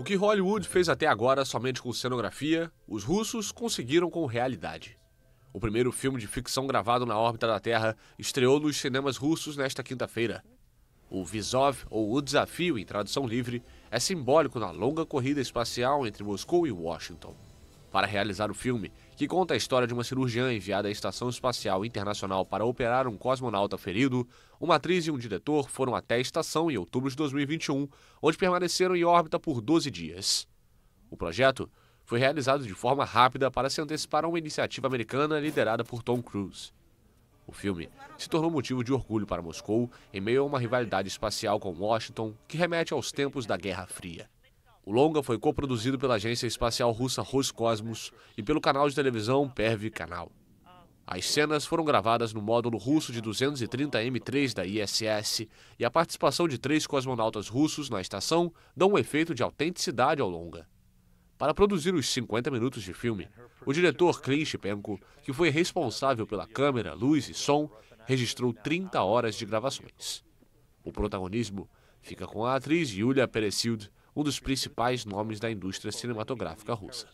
O que Hollywood fez até agora somente com cenografia, os russos conseguiram com realidade. O primeiro filme de ficção gravado na órbita da Terra estreou nos cinemas russos nesta quinta-feira. O Vizov, ou O Desafio em tradução livre, é simbólico na longa corrida espacial entre Moscou e Washington para realizar o filme, que conta a história de uma cirurgiã enviada à Estação Espacial Internacional para operar um cosmonauta ferido, uma atriz e um diretor foram até a estação em outubro de 2021, onde permaneceram em órbita por 12 dias. O projeto foi realizado de forma rápida para se antecipar a uma iniciativa americana liderada por Tom Cruise. O filme se tornou motivo de orgulho para Moscou em meio a uma rivalidade espacial com Washington que remete aos tempos da Guerra Fria. O longa foi coproduzido pela agência espacial russa Roscosmos e pelo canal de televisão Perv Canal. As cenas foram gravadas no módulo russo de 230 M3 da ISS e a participação de três cosmonautas russos na estação dão um efeito de autenticidade ao longa. Para produzir os 50 minutos de filme, o diretor Klin Shipenko, que foi responsável pela câmera, luz e som, registrou 30 horas de gravações. O protagonismo fica com a atriz Yulia Peresild, um dos principais nomes da indústria cinematográfica russa.